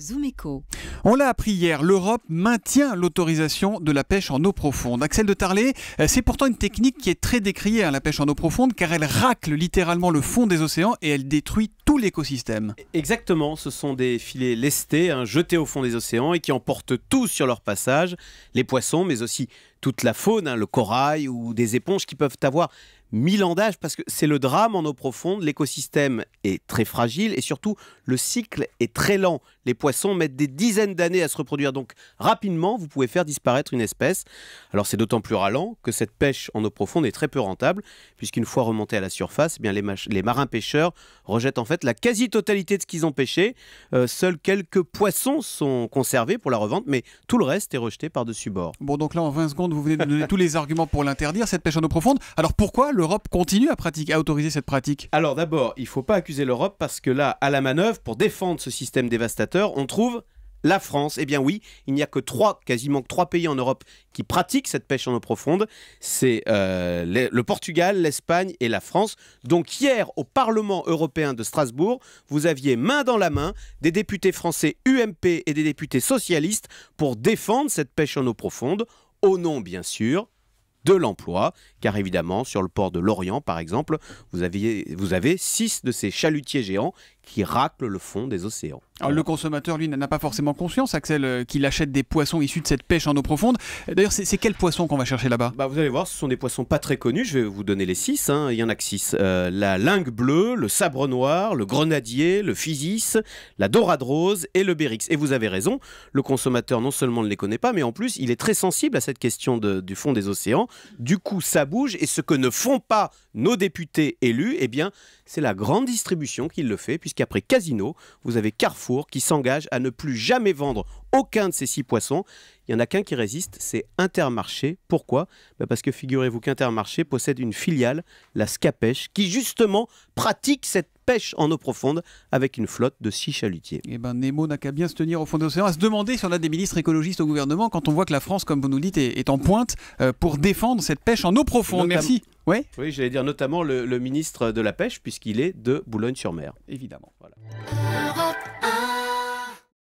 Zoom On l'a appris hier, l'Europe maintient l'autorisation de la pêche en eau profonde. Axel de Tarlé, euh, c'est pourtant une technique qui est très décriée, à hein, la pêche en eau profonde, car elle racle littéralement le fond des océans et elle détruit tout l'écosystème. Exactement, ce sont des filets lestés, hein, jetés au fond des océans et qui emportent tout sur leur passage, les poissons, mais aussi toute la faune, hein, le corail ou des éponges qui peuvent avoir mille ans d'âge, parce que c'est le drame en eau profonde, l'écosystème est très fragile et surtout le cycle est très lent. Les poissons mettent des dizaines d'années à se reproduire, donc rapidement vous pouvez faire disparaître une espèce. Alors c'est d'autant plus ralent que cette pêche en eau profonde est très peu rentable, puisqu'une fois remontée à la surface, eh bien les, les, marins pêcheurs rejettent en fait la quasi-totalité de ce qu'ils ont pêché. Euh, seuls quelques poissons sont conservés pour la revente, mais tout le reste est rejeté par-dessus bord. Bon donc là en 20 secondes vous venez de donner tous les arguments pour l'interdire, cette pêche en eau profonde. Alors pourquoi l'Europe continue à, pratiquer, à autoriser cette pratique Alors d'abord, il ne faut pas accuser l'Europe parce que là, à la manœuvre, pour défendre ce système dévastateur, on trouve la France. Eh bien oui, il n'y a que trois, quasiment trois pays en Europe qui pratiquent cette pêche en eau profonde. C'est euh, le, le Portugal, l'Espagne et la France. Donc hier, au Parlement européen de Strasbourg, vous aviez main dans la main des députés français UMP et des députés socialistes pour défendre cette pêche en eau profonde, au nom bien sûr de l'emploi, car évidemment, sur le port de Lorient, par exemple, vous, aviez, vous avez six de ces chalutiers géants qui racle le fond des océans. Alors, le consommateur, lui, n'a pas forcément conscience, Axel, euh, qu'il achète des poissons issus de cette pêche en eau profonde. D'ailleurs, c'est quels poissons qu'on va chercher là-bas bah, Vous allez voir, ce sont des poissons pas très connus. Je vais vous donner les six. Hein. Il y en a que six. Euh, la lingue bleue, le sabre noir, le grenadier, le physis, la dorade rose et le bérix. Et vous avez raison, le consommateur non seulement ne les connaît pas, mais en plus, il est très sensible à cette question du fond des océans. Du coup, ça bouge. Et ce que ne font pas nos députés élus, eh bien, c'est la grande distribution qui le fait, après Casino, vous avez Carrefour qui s'engage à ne plus jamais vendre aucun de ces six poissons. Il n'y en a qu'un qui résiste, c'est Intermarché. Pourquoi bah, Parce que figurez-vous qu'Intermarché possède une filiale, la Scapèche, qui justement pratique cette pêche en eau profonde avec une flotte de six chalutiers. Et eh ben Nemo n'a qu'à bien se tenir au fond de l'océan, à se demander si on a des ministres écologistes au gouvernement quand on voit que la France, comme vous nous dites, est, en pointe euh, pour défendre cette pêche en eau profonde. Merci. Oui j'allais dire notamment le, le, ministre de la Pêche, puisqu'il est de Boulogne-sur-Mer. Évidemment. Voilà.